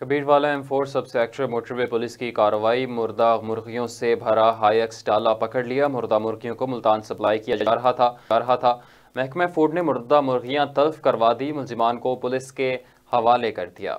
Kabirwala M four sub sector motorway police की कार्रवाई मुर्दा मुर्गियों से भरा हाइक्स डाला पकड़ लिया मुर्दा मुर्गियों को मुल्तान सप्लाई किया जा रहा था जा रहा था महकमा फूड ने मुर्दा मुर्गियां तलफ करवा दी मुलजिमान को पुलिस के हवाले कर दिया